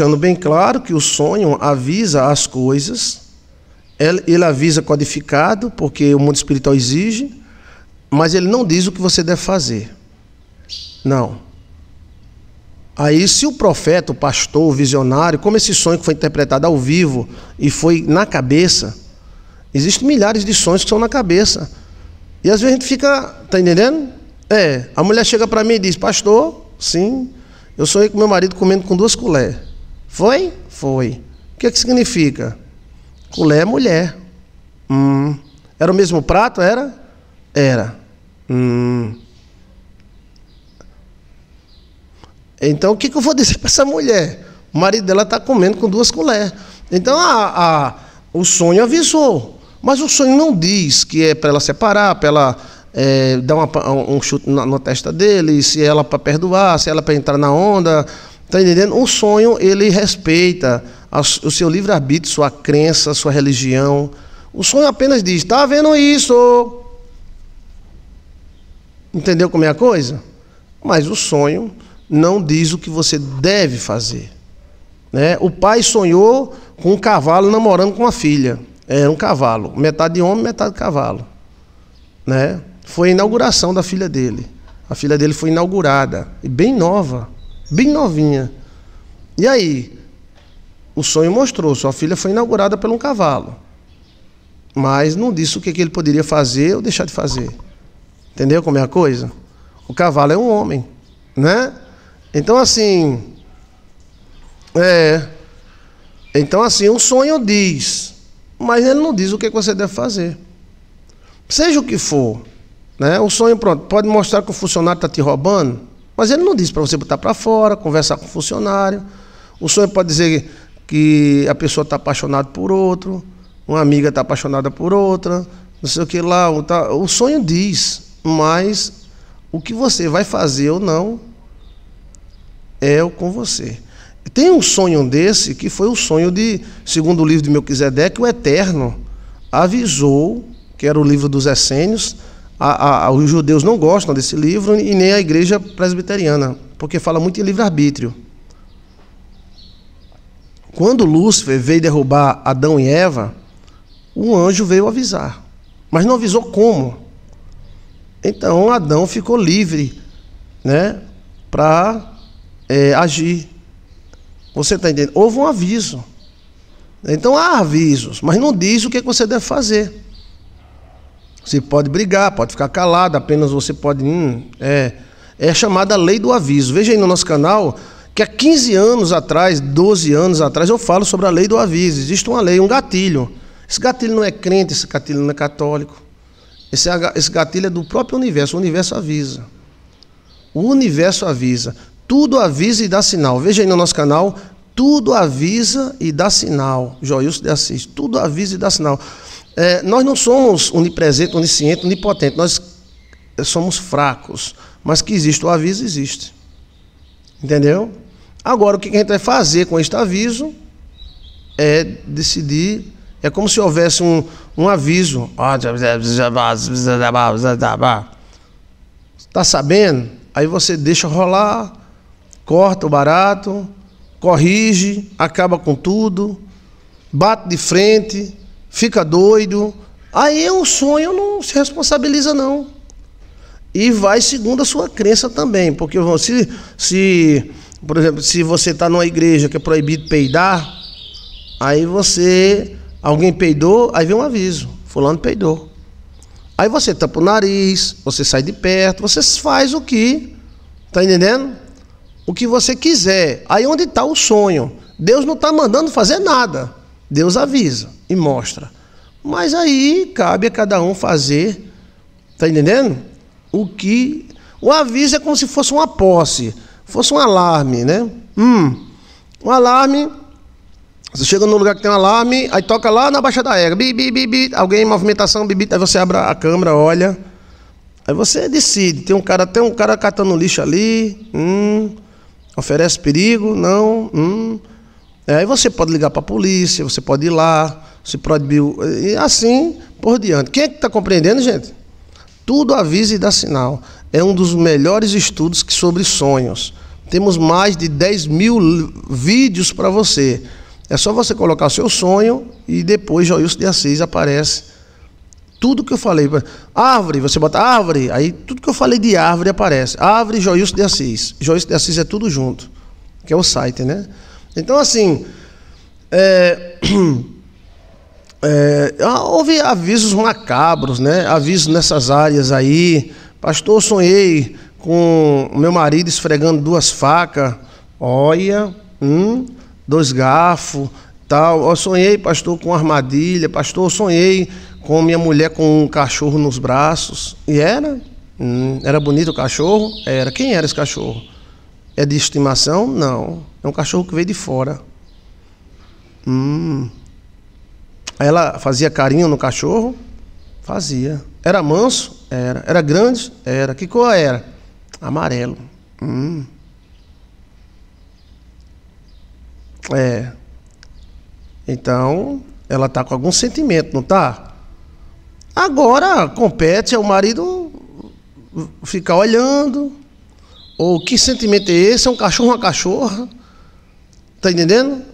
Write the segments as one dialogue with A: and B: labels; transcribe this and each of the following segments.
A: deixando bem claro que o sonho avisa as coisas, ele avisa codificado, porque o mundo espiritual exige, mas ele não diz o que você deve fazer. Não. Aí, se o profeta, o pastor, o visionário, como esse sonho que foi interpretado ao vivo e foi na cabeça, existem milhares de sonhos que são na cabeça. E às vezes a gente fica, tá entendendo? É, a mulher chega para mim e diz: Pastor, sim, eu sonhei com meu marido comendo com duas colheres. Foi? Foi. O que, é que significa? Culé é mulher. Hum. Era o mesmo prato? Era? Era. Hum. Então, o que, que eu vou dizer para essa mulher? O marido dela está comendo com duas colheres. Então, a, a, o sonho avisou. Mas o sonho não diz que é para ela separar, para ela é, dar uma, um chute na, na, testa dele, se ela para perdoar, se ela para entrar na onda, Está entendendo? o sonho, ele respeita o seu livre-arbítrio, sua crença, sua religião. O sonho apenas diz: está vendo isso? Entendeu como é a coisa? Mas o sonho não diz o que você deve fazer. Né? O pai sonhou com um cavalo namorando com uma filha. Era um cavalo, metade de homem, metade de cavalo. Né? Foi a inauguração da filha dele. A filha dele foi inaugurada, e bem nova bem novinha. E aí, o sonho mostrou, sua filha foi inaugurada por um cavalo. Mas não disse o que ele poderia fazer ou deixar de fazer. Entendeu como é a coisa? O cavalo é um homem, né? Então assim, é, então assim, um sonho diz, mas ele não diz o que você deve fazer. Seja o que for, né? O sonho pronto pode mostrar que o funcionário está te roubando, mas ele não diz para você botar para fora, conversar com o funcionário. O sonho pode dizer que a pessoa está apaixonada por outro, uma amiga está apaixonada por outra, não sei o que lá. O sonho diz, mas o que você vai fazer ou não é o com você. Tem um sonho desse que foi o sonho de, segundo o livro de Melquisedeque, o Eterno avisou, que era o livro dos Essênios, a, a, os judeus não gostam desse livro e nem a igreja presbiteriana, porque fala muito em livre-arbítrio. Quando Lúcifer veio derrubar Adão e Eva, um anjo veio avisar. Mas não avisou como. Então Adão ficou livre né, para é, agir. Você está entendendo? Houve um aviso. Então há avisos, mas não diz o que é você deve fazer. Você pode brigar, pode ficar calado, apenas você pode. Hum, é, é chamada lei do aviso. Veja aí no nosso canal que há 15 anos atrás, 12 anos atrás, eu falo sobre a lei do aviso. Existe uma lei, um gatilho. Esse gatilho não é crente, esse gatilho não é católico. Esse, esse gatilho é do próprio universo. O universo avisa. O universo avisa. Tudo avisa e dá sinal. Veja aí no nosso canal. Tudo avisa e dá sinal. Joilson de Assis. Tudo avisa e dá sinal. É, nós não somos onipresente, onisciente, onipotente, nós somos fracos. Mas que existe o aviso, existe. Entendeu? Agora, o que a gente vai fazer com este aviso é decidir. É como se houvesse um, um aviso. Está ah, sabendo? Aí você deixa rolar, corta o barato, corrige, acaba com tudo, bate de frente, fica doido. Aí o sonho não se responsabiliza, não. E vai segundo a sua crença também. Porque se, se por exemplo, se você está numa igreja que é proibido peidar, aí você. Alguém peidou, aí vem um aviso. Fulano peidou. Aí você tampa o nariz, você sai de perto, você faz o que. Tá entendendo? O que você quiser. Aí onde está o sonho? Deus não está mandando fazer nada. Deus avisa e mostra. Mas aí cabe a cada um fazer, tá entendendo? O que. O aviso é como se fosse uma posse, fosse um alarme, né? Hum, um alarme. Você chega num lugar que tem um alarme, aí toca lá na Baixada da bi, bi, bi, bi, alguém em movimentação, bi, bi, aí você abre a câmera, olha. Aí você decide, tem um cara, tem um cara catando lixo ali, hum, oferece perigo, não, hum, é, aí você pode ligar para a polícia, você pode ir lá, se proibiu, e assim por diante. Quem é que está compreendendo, gente? Tudo avisa e dá sinal. É um dos melhores estudos sobre sonhos. Temos mais de 10 mil vídeos para você. É só você colocar seu sonho e depois Joilson de Assis aparece. Tudo que eu falei. Árvore, você bota árvore, aí tudo que eu falei de árvore aparece. Árvore, Joilson de Assis. Joilson de Assis é tudo junto, que é o site, né? Então, assim, é, é, ah, houve avisos macabros, né? avisos nessas áreas aí. Pastor, sonhei com meu marido esfregando duas facas, olha, hum, dois garfos, tal. Eu sonhei, pastor, com armadilha, pastor, eu sonhei com minha mulher com um cachorro nos braços. E era? Hum, era bonito o cachorro? Era. Quem era esse cachorro? É de estimação? Não. É um cachorro que veio de fora. Hum. ela fazia carinho no cachorro? Fazia. Era manso? Era. Era grande? Era. Que cor era? Amarelo. Hum. É. Então, ela tá com algum sentimento, não tá? Agora compete ao marido ficar olhando, ou que sentimento é esse? É um cachorro, uma cachorra? Está entendendo?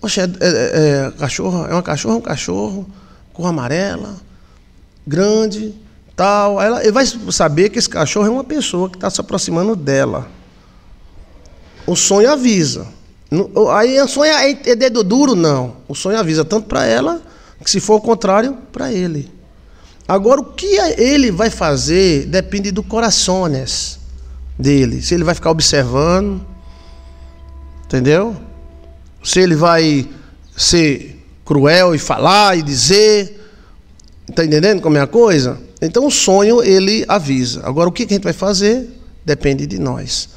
A: Oxe, é, é, é, é cachorra, é uma cachorra, um cachorro, cor amarela, grande, tal. Ela, ele vai saber que esse cachorro é uma pessoa que está se aproximando dela. O sonho avisa. Aí o sonho é, é dedo duro, não. O sonho avisa tanto para ela que se for o contrário, para ele. Agora, o que ele vai fazer depende do corações dele. Se ele vai ficar observando, entendeu? Se ele vai ser cruel e falar e dizer, está entendendo como é a coisa? Então o sonho ele avisa. Agora o que a gente vai fazer depende de nós.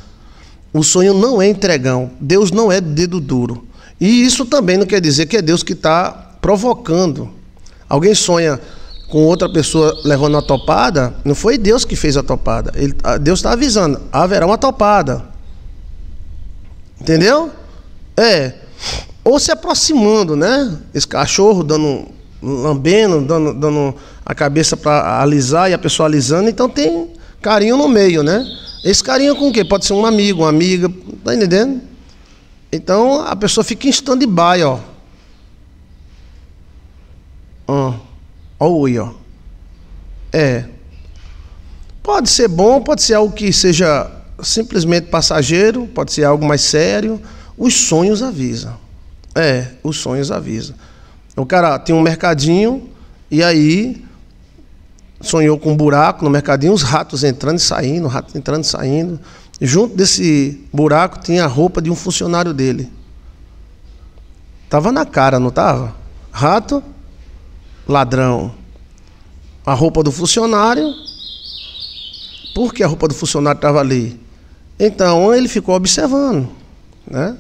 A: O sonho não é entregão. Deus não é dedo duro. E isso também não quer dizer que é Deus que está provocando. Alguém sonha com outra pessoa levando uma topada, não foi Deus que fez a topada. Ele, Deus está avisando, haverá uma topada. Entendeu? É. Ou se aproximando, né? Esse cachorro dando, lambendo, dando, dando a cabeça para alisar e a pessoa alisando. Então tem carinho no meio, né? Esse carinho é com o quê? Pode ser um amigo, uma amiga, tá entendendo? Então a pessoa fica em stand-by, ó. Ó. Olha o oi, ó. É. Pode ser bom, pode ser algo que seja simplesmente passageiro, pode ser algo mais sério. Os sonhos avisam. É, os sonhos avisam. O cara tem um mercadinho e aí sonhou com um buraco no mercadinho, os ratos entrando e saindo, ratos entrando e saindo. E junto desse buraco tinha a roupa de um funcionário dele. Tava na cara, não tava? Rato ladrão a roupa do funcionário, porque a roupa do funcionário estava ali. Então ele ficou observando. Né?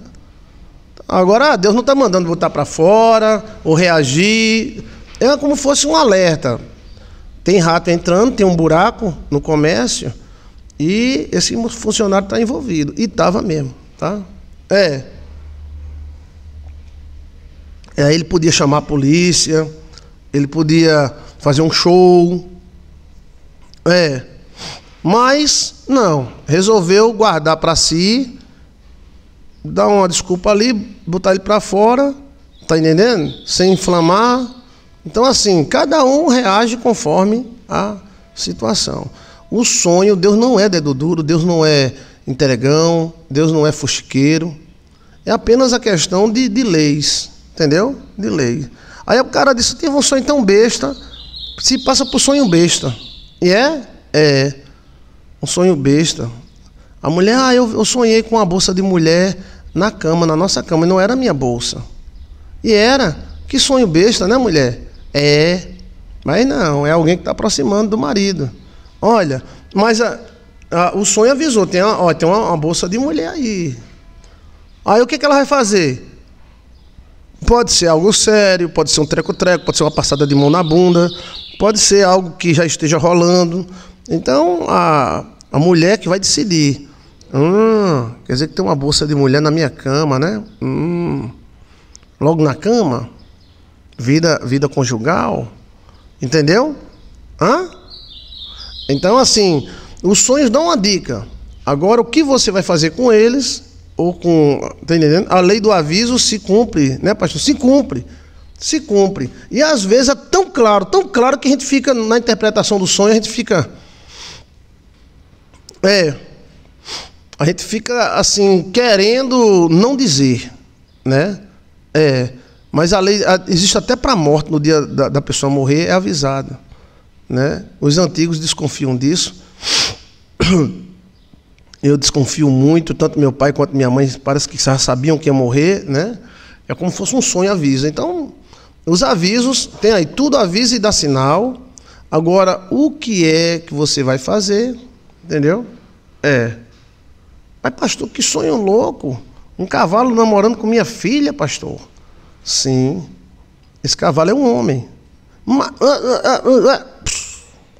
A: Agora, Deus não está mandando botar para fora ou reagir. É como fosse um alerta. Tem rato entrando, tem um buraco no comércio e esse funcionário está envolvido. E estava mesmo. Tá? É. Aí é, ele podia chamar a polícia ele podia fazer um show. É. Mas não, resolveu guardar para si, dar uma desculpa ali, botar ele para fora, tá entendendo? Sem inflamar. Então assim, cada um reage conforme a situação. O sonho, Deus não é dedo duro, Deus não é entregão, Deus não é fuxiqueiro. É apenas a questão de, de leis, entendeu? De leis. Aí o cara disse: Tive um sonho tão besta, se passa por sonho besta. E é? É. Um sonho besta. A mulher, ah, eu, eu sonhei com uma bolsa de mulher na cama, na nossa cama, e não era minha bolsa. E era. Que sonho besta, né, mulher? É. Mas não, é alguém que está aproximando do marido. Olha, mas a, a, o sonho avisou: tem, uma, ó, tem uma, uma bolsa de mulher aí. Aí o que, que ela vai fazer? Pode ser algo sério, pode ser um treco-treco, pode ser uma passada de mão na bunda, pode ser algo que já esteja rolando. Então, a, a mulher que vai decidir. Hum, quer dizer que tem uma bolsa de mulher na minha cama, né? Hum, logo na cama? Vida, vida conjugal? Entendeu? Hã? Então, assim, os sonhos dão uma dica. Agora, o que você vai fazer com eles ou com. Tá entendendo? A lei do aviso se cumpre, né, pastor? Se cumpre. Se cumpre. E às vezes é tão claro, tão claro que a gente fica na interpretação do sonho, a gente fica. É. A gente fica assim, querendo não dizer, né? É. Mas a lei a, existe até para a morte, no dia da, da pessoa morrer, é avisada. Né? Os antigos desconfiam disso. Eu desconfio muito, tanto meu pai quanto minha mãe parece que já sabiam que ia morrer, né? É como se fosse um sonho aviso. Então, os avisos, tem aí tudo avisa e dá sinal. Agora, o que é que você vai fazer? Entendeu? É. Mas, pastor, que sonho louco! Um cavalo namorando com minha filha, pastor. Sim. Esse cavalo é um homem. Ah, ah, ah,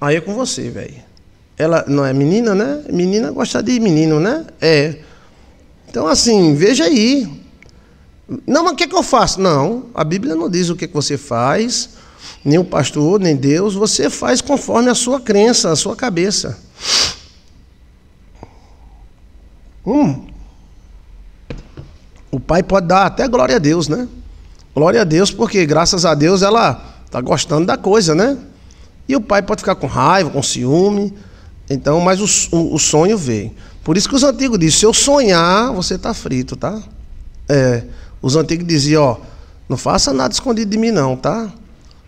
A: aí é com você, velho. Ela não é menina, né? Menina gosta de menino, né? É. Então, assim, veja aí. Não, mas o que, é que eu faço? Não, a Bíblia não diz o que, é que você faz, nem o pastor, nem Deus. Você faz conforme a sua crença, a sua cabeça. Hum. O pai pode dar até glória a Deus, né? Glória a Deus, porque graças a Deus ela está gostando da coisa, né? E o pai pode ficar com raiva, com ciúme. Então, mas o, o, o sonho veio. Por isso que os antigos dizem, se eu sonhar, você está frito, tá? É, os antigos diziam, ó, não faça nada escondido de mim não, tá?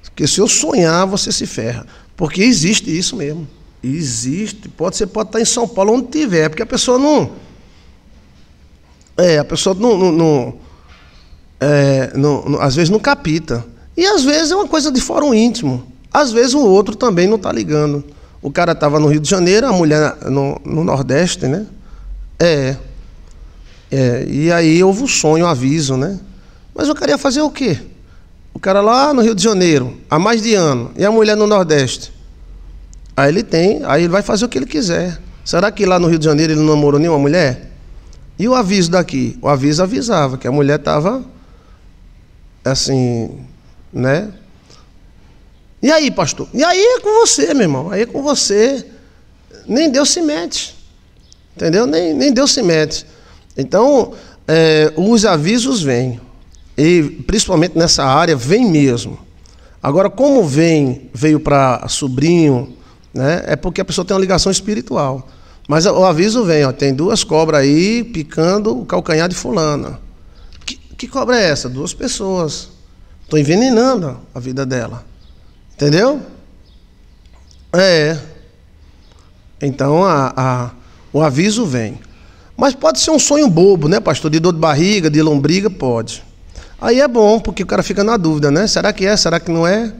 A: Porque se eu sonhar, você se ferra. Porque existe isso mesmo. Existe. Pode, você pode estar tá em São Paulo, onde tiver, é porque a pessoa não... É, a pessoa não... não, não, é, não às vezes não capita. E às vezes é uma coisa de fórum íntimo. Às vezes o outro também não está ligando. O cara estava no Rio de Janeiro, a mulher no, no Nordeste, né? É, é, E aí houve o um sonho, o um aviso, né? Mas eu queria fazer o quê? O cara lá no Rio de Janeiro, há mais de ano, e a mulher no Nordeste. Aí ele tem, aí ele vai fazer o que ele quiser. Será que lá no Rio de Janeiro ele não namorou nenhuma mulher? E o aviso daqui? O aviso avisava que a mulher estava, assim, né? E aí, pastor? E aí é com você, meu irmão. Aí é com você. Nem Deus se mete. Entendeu? Nem, nem Deus se mete. Então, é, os avisos vêm. E principalmente nessa área, vem mesmo. Agora, como vem, veio para sobrinho, né? É porque a pessoa tem uma ligação espiritual. Mas o aviso vem, ó, tem duas cobras aí picando o calcanhar de fulana. Que, que cobra é essa? Duas pessoas. Estou envenenando a vida dela. Entendeu? É. Então a, a, o aviso vem. Mas pode ser um sonho bobo, né, pastor? De dor de barriga, de lombriga, pode. Aí é bom, porque o cara fica na dúvida, né? Será que é? Será que não é?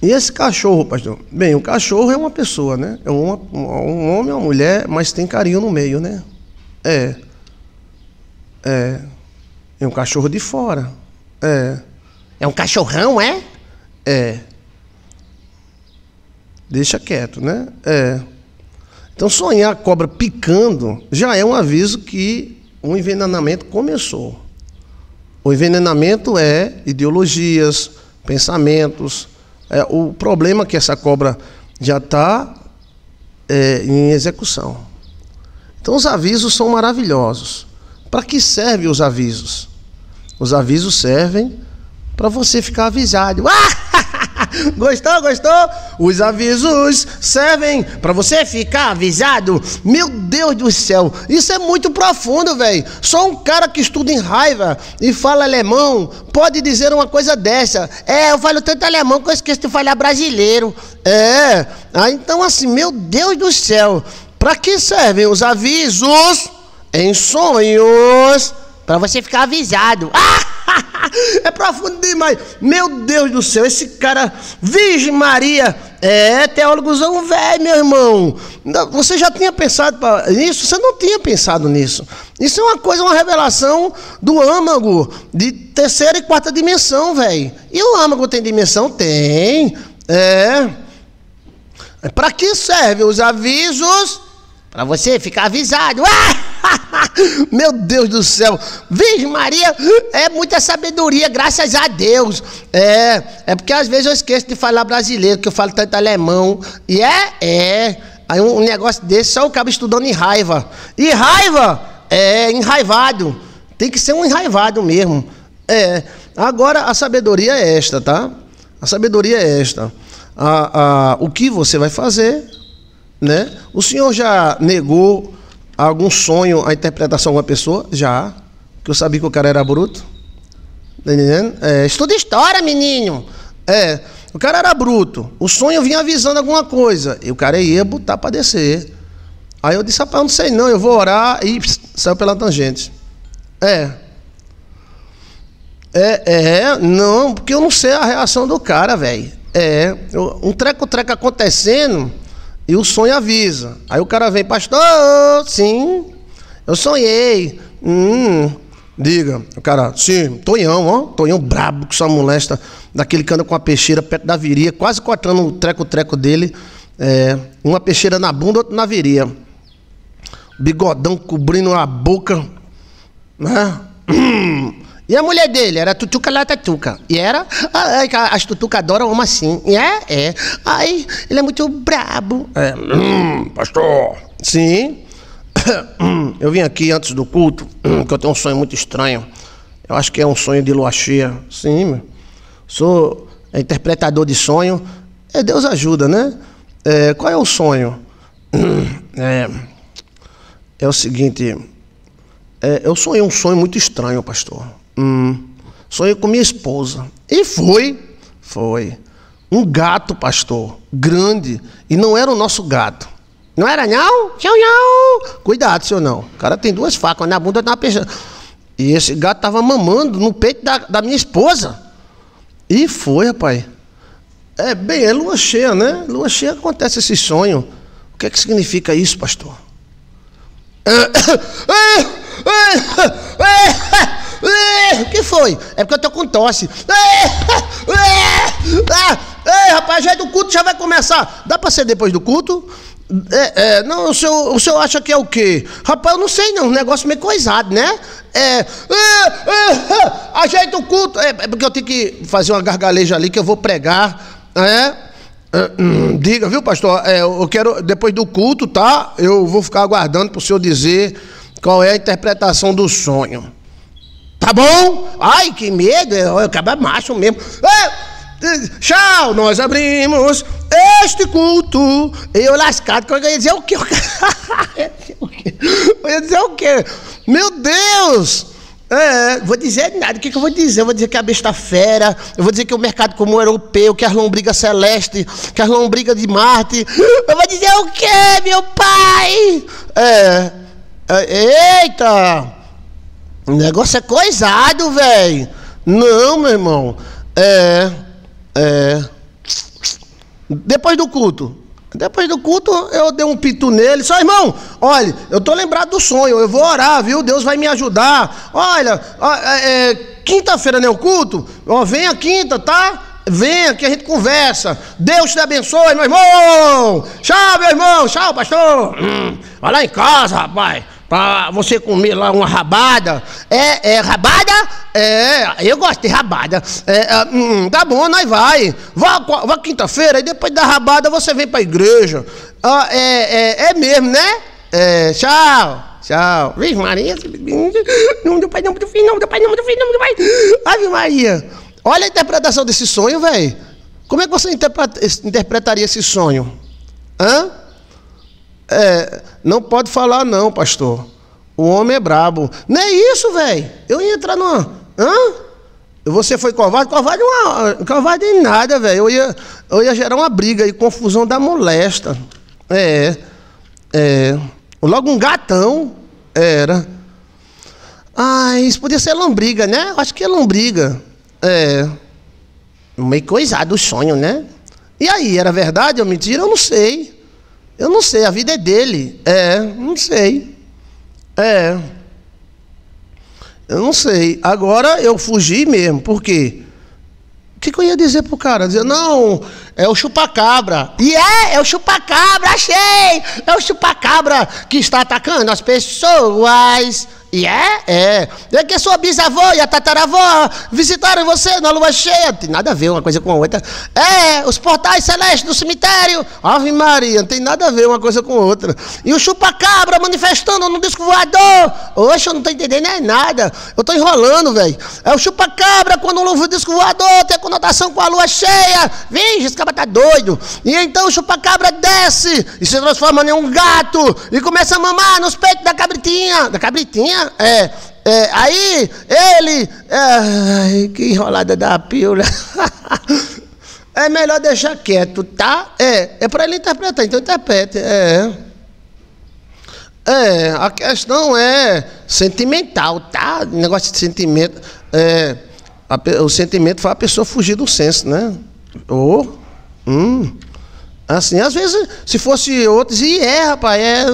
A: E esse cachorro, pastor? Bem, o cachorro é uma pessoa, né? É uma, um homem, uma mulher, mas tem carinho no meio, né? É. É. É um cachorro de fora. É. É um cachorrão, é? É. Deixa quieto, né? É. Então, sonhar a cobra picando já é um aviso que o envenenamento começou. O envenenamento é ideologias, pensamentos, é o problema é que essa cobra já está é, em execução. Então, os avisos são maravilhosos. Para que servem os avisos? Os avisos servem para você ficar avisado. Ah! Gostou, gostou? Os avisos servem para você ficar avisado. Meu Deus do céu, isso é muito profundo, velho. Só um cara que estuda em raiva e fala alemão pode dizer uma coisa dessa. É, eu falo tanto alemão que eu esqueço de falar brasileiro. É, ah, então assim, meu Deus do céu, para que servem os avisos em sonhos? Para você ficar avisado. é profundo demais. Meu Deus do céu, esse cara, Virgem Maria, é teólogozão velho, meu irmão. Você já tinha pensado nisso? Você não tinha pensado nisso. Isso é uma coisa, uma revelação do âmago, de terceira e quarta dimensão, velho. E o âmago tem dimensão? Tem. É. Para que servem os avisos? Para você ficar avisado. Ah! Meu Deus do céu. Virgem Maria é muita sabedoria, graças a Deus. É, é porque às vezes eu esqueço de falar brasileiro, que eu falo tanto alemão. E é, é. Aí um negócio desse, só o cabo estudando em raiva. E raiva é enraivado. Tem que ser um enraivado mesmo. É. Agora a sabedoria é esta, tá? A sabedoria é esta. A, a, o que você vai fazer né? O senhor já negou algum sonho a interpretação de uma pessoa? Já. Que eu sabia que o cara era bruto. Tá é, estuda história, menino. É, o cara era bruto. O sonho vinha avisando alguma coisa. E o cara ia botar para descer. Aí eu disse, rapaz, não sei não, eu vou orar e pss, saiu pela tangente. É. É, é, não, porque eu não sei a reação do cara, velho. É, um treco-treco acontecendo e o sonho avisa. Aí o cara vem, pastor, sim, eu sonhei. Hum, diga. O cara, sim, Tonhão, ó. Tonhão brabo com sua molesta, daquele que anda com a peixeira perto da viria, quase cortando o treco-treco dele. É, uma peixeira na bunda, outra na viria. Bigodão cobrindo a boca, né? E a mulher dele era tutuca lá tatuca. E era. Ah, é, as tutuca adoram uma assim. E é? É. Ai, ele é muito brabo. É. Hum, pastor. Sim. Eu vim aqui antes do culto, que eu tenho um sonho muito estranho. Eu acho que é um sonho de lua cheia. Sim, meu. Sou é, interpretador de sonho. É, Deus ajuda, né? É, qual é o sonho? É, é o seguinte. É, eu sonhei um sonho muito estranho, pastor. Hum, sonhei com minha esposa. E foi, foi. Um gato, pastor, grande. E não era o nosso gato. Não era não? Tchau, tchau. Cuidado, senhor não. O cara tem duas facas, na bunda da pessoa. E esse gato tava mamando no peito da, da minha esposa. E foi, rapaz. É, bem, é lua cheia, né? Lua cheia acontece esse sonho. O que é que significa isso, pastor? O que foi? É porque eu tô com tosse. Ei, rapaz, já é do culto, já vai começar. Dá pra ser depois do culto? É, é, não, o senhor, o senhor acha que é o quê? Rapaz, eu não sei não, um negócio meio coisado, né? É, é, é, ajeita o culto. É, é porque eu tenho que fazer uma gargaleja ali que eu vou pregar, é, é hum, diga, viu, pastor? É, eu quero, depois do culto, tá? Eu vou ficar aguardando para o senhor dizer qual é a interpretação do sonho. Tá bom? Ai, que medo, é, eu acaba macho mesmo. É, é, tchau, nós abrimos este culto. Eu lascado, que eu ia dizer o quê? Eu ia dizer o quê? Meu Deus! É, vou dizer nada. O que, que, eu vou dizer? Eu vou dizer que a besta fera, eu vou dizer que o mercado comum europeu, que as lombrigas celeste, que as lombrigas de Marte. Eu vou dizer o quê, meu pai? É, é, eita! O negócio é coisado, velho. Não, meu irmão. É. É. Depois do culto. Depois do culto, eu dei um pito nele. Só, irmão, olha, eu tô lembrado do sonho. Eu vou orar, viu? Deus vai me ajudar. Olha, é, é, quinta-feira não é o culto? Ó, vem a quinta, tá? Venha que a gente conversa. Deus te abençoe, meu irmão. Tchau, meu irmão. Tchau, pastor. Hum, vai lá em casa, rapaz para você comer lá uma rabada. É, é rabada? É, eu gosto de rabada. É, é, hum, tá bom, nós vai. Vá, vá quinta-feira e depois da rabada você vem para a igreja. Ah, é, é, é mesmo, né? É, tchau. Tchau. Vixe, Maria. Não do Pai, não do Filho, não do Pai, não do Filho, não do Pai. Ave Maria. Olha a interpretação desse sonho, velho. Como é que você interpretaria esse sonho? Hã? é, não pode falar não, pastor. O homem é brabo. Não é isso, velho. Eu ia entrar numa... Hã? Você foi covarde? Covarde, uma, covarde em nada, velho. Eu ia, eu ia gerar uma briga e confusão da molesta. É, é. Logo um gatão era. Ah, isso podia ser lombriga, né? Acho que é lombriga. É. Meio coisado o sonho, né? E aí, era verdade ou mentira? Eu não sei. Eu não sei, a vida é dele. É, não sei. É. Eu não sei. Agora eu fugi mesmo. Por quê? O que, que eu ia dizer pro cara? Dizer, não, é o chupacabra. E é, é o chupacabra, achei! É o chupacabra que está atacando as pessoas. E é, é. É que a sua bisavó e a tataravó visitaram você na lua cheia. Não tem nada a ver uma coisa com a outra. É, os portais celestes do cemitério. Ave Maria, não tem nada a ver uma coisa com a outra. E o chupacabra manifestando no disco voador. Oxe, eu não tô entendendo nem nada. Eu tô enrolando, velho. É o chupacabra quando o disco voador tem conotação com a lua cheia. Vixe, esse cabra tá doido. E então o chupacabra desce e se transforma em um gato e começa a mamar nos peitos da cabritinha. Da cabritinha? É, é, aí ele. Ai, que enrolada da pílula. é melhor deixar quieto, tá? É, é para ele interpretar, então interprete. É. É, a questão é sentimental, tá? Negócio de sentimento. É, a, o sentimento foi a pessoa fugir do senso, né? Ou. Oh, hum. Assim, às vezes, se fosse outros, e é, rapaz, é,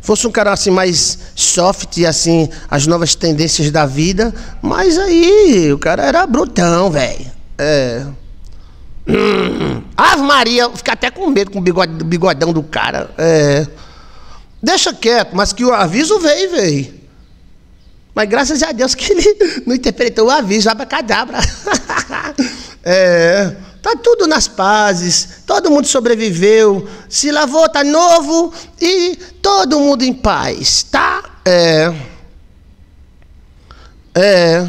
A: fosse um cara assim mais soft, assim, as novas tendências da vida, mas aí o cara era brutão, velho. É. Hum. Ave Maria, fica até com medo com o bigode, bigodão do cara. É. Deixa quieto, mas que o aviso veio, veio. Mas graças a Deus que ele não interpretou o aviso, abacadabra. é. Está tudo nas pazes, todo mundo sobreviveu, se lavou, está novo e todo mundo em paz, tá? É. É.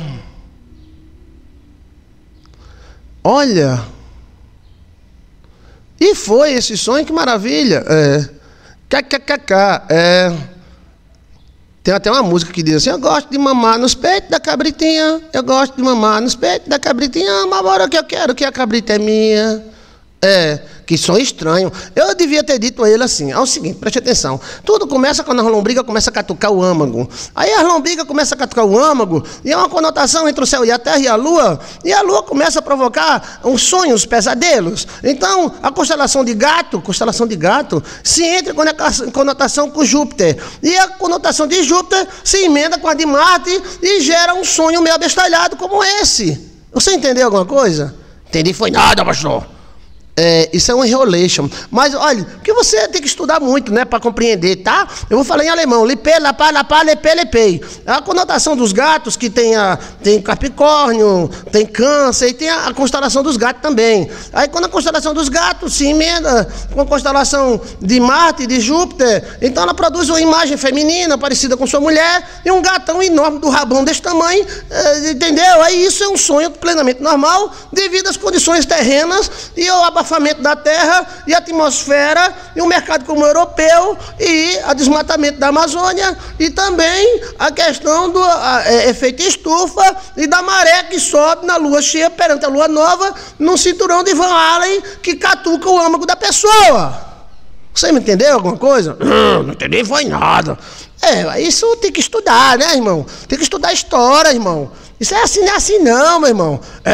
A: Olha. E foi esse sonho, que maravilha. É. KKKK. É. Tem até uma música que diz assim: Eu gosto de mamar nos peitos da cabritinha. Eu gosto de mamar nos peitos da cabritinha. Mas agora que eu quero que a cabrita é minha. É, que são estranhos. Eu devia ter dito a ele assim: ah, é o seguinte, preste atenção. Tudo começa quando as lombrigas começam a catucar o âmago. Aí as lombrigas começam a catucar o âmago, e é uma conotação entre o céu e a terra e a lua, e a lua começa a provocar uns sonhos, pesadelos. Então, a constelação de gato, constelação de gato, se entra em conotação com Júpiter. E a conotação de Júpiter se emenda com a de Marte e gera um sonho meio abestalhado como esse. Você entendeu alguma coisa? Entendi, foi nada, pastor. É, isso é um enrolation. Mas olha, porque você tem que estudar muito, né, para compreender, tá? Eu vou falar em alemão. Lipe, lapá, lapá, lepe, lepei. A conotação dos gatos, que tem, a, tem Capricórnio, tem Câncer, e tem a, a constelação dos gatos também. Aí quando a constelação dos gatos se emenda com a constelação de Marte, de Júpiter, então ela produz uma imagem feminina parecida com sua mulher e um gatão enorme do rabão desse tamanho, é, entendeu? Aí isso é um sonho plenamente normal devido às condições terrenas e eu abafo desabafamento da terra e atmosfera, e um mercado como europeu, e o desmatamento da Amazônia, e também a questão do a, é, efeito estufa e da maré que sobe na lua cheia perante a lua nova, num cinturão de Van Allen que catuca o âmago da pessoa. Você me entendeu alguma coisa? Não, não entendi foi nada. É, isso tem que estudar, né, irmão? Tem que estudar história, irmão. Isso é assim, não é assim não, meu irmão. É,